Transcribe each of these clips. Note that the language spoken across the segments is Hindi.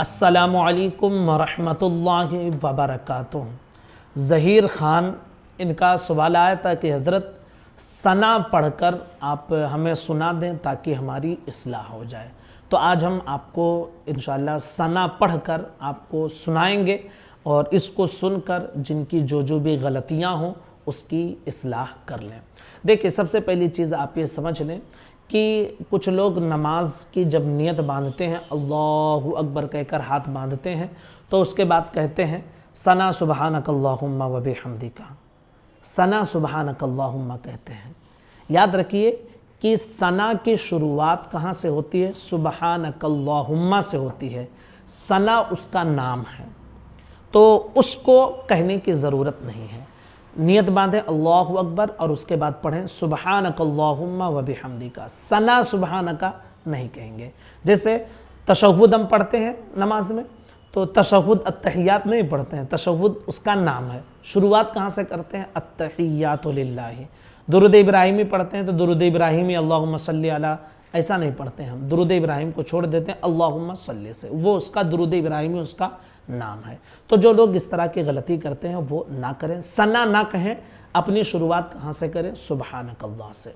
असलकम वरहमल वबरक ज़हीर ख़ान इनका सवाल आया था कि हज़रत सना पढ़कर आप हमें सुना दें ताकि हमारी असलाह हो जाए तो आज हम आपको इन सना पढ़कर आपको सुनाएंगे और इसको सुनकर जिनकी जो जो भी गलतियाँ हों उसकी असलाह कर लें देखिए सबसे पहली चीज़ आप ये समझ लें कि कुछ लोग नमाज की जब नियत बांधते हैं अल्लाह अकबर कहकर हाथ बांधते हैं तो उसके बाद कहते हैं सना सुबह नकल्ला वब हमदी का सना सुबह नकल्ला कहते हैं याद रखिए कि सना की शुरुआत कहाँ से होती है सुबह नकल्ला से होती है सना उसका नाम है तो उसको कहने की ज़रूरत नहीं है नियत बांधें अल्लाह अकबर और उसके बाद पढ़ें सुबहानकल्लाहुम्मा वबी हमदी का सना सुबहान का नहीं कहेंगे जैसे तशहद हम पढ़ते हैं नमाज में तो तशहद अतहियात नहीं पढ़ते हैं तशहद उसका नाम है शुरुआत कहाँ से करते हैं अतहियात दुरुद इब्राहिमी पढ़ते हैं तो दुरुद इब्राहिमी अल्लाह सल ऐसा नहीं पढ़ते हम दुरुद इब्राहिम को छोड़ देते हैं अल्लाह सल्ले से वो उसका दुरुद इब्राहिम ही उसका नाम है तो जो लोग इस तरह की गलती करते हैं वो ना करें सना ना कहें अपनी शुरुआत कहाँ से करें सुबह नकल्ला से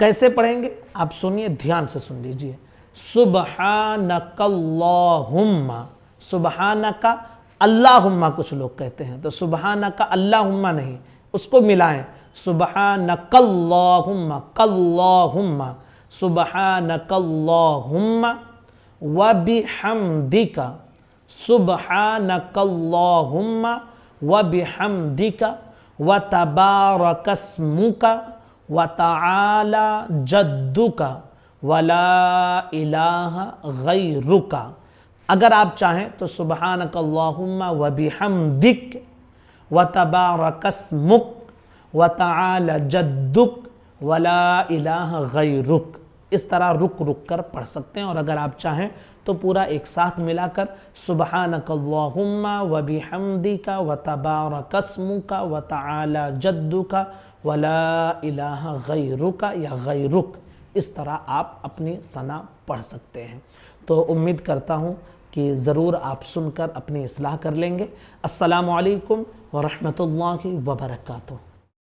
कैसे पढ़ेंगे आप सुनिए ध्यान से सुन लीजिए सुबह सुबहानकल्लाहुम्मा सुबहानका अल्लाहुम्मा कुछ लोग कहते हैं तो सुबह सुबहानका अल्लाहुम्मा नहीं उसको मिलाएं सुबह नकल्ला कल्ला सुबह नकल्लाहुम्मा वबिहमदिका सुबह नकल्लाहुम्मा वबिहमदिका व तबारकस्मुका व जद्दुका वला इलाहा गैरुका अगर आप चाहें तो सुबह नकल्लाहुम्मा वबिहमदिक व तबारकस्मुक व तला जद्दुक वला इलाहा गैरुक इस तरह रुक रुक कर पढ़ सकते हैं और अगर आप चाहें तो पूरा एक साथ मिलाकर सुबह नकल्लाहुम्मा वबी हमदी का व तबार कसमू का व तला जद्दू का वला गई रुका या गई रुक इस तरह आप अपनी सना पढ़ सकते हैं तो उम्मीद करता हूँ कि ज़रूर आप सुनकर अपनी असलाह कर लेंगे असलकम वरहमल वबरकू